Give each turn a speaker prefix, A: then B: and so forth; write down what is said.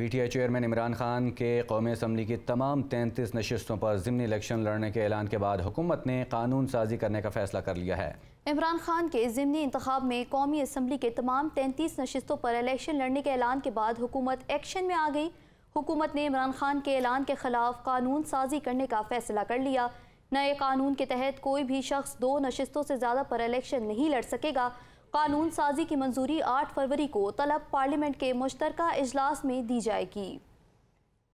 A: P T I chairman Imran Khan के कौमी assembly की तमाम तैंतीस नशस्तों पर ज़मनी इलेक्शन लड़ने के ऐलान के बाद हुकूमत ने कानून साजी करने का फैसला कर लिया है
B: इमरान खान के ज़मनी इंतब में कौमी असम्बली के तमाम तैंतीस नशस्तों पर इलेक्शन लड़ने के ऐलान के बाद हुकूमत एक्शन में आ गई हुकूमत ने इमरान खान के ऐलान के खिलाफ कानून साजी करने का फैसला कर लिया नए कानून के तहत कोई भी शख्स दो नशस्तों से ज़्यादा पर इलेक्शन नहीं लड़ सकेगा कानून साजी की मंजूरी 8 फरवरी को तलब पार्लियामेंट के मुश्तर इजलास में दी जाएगी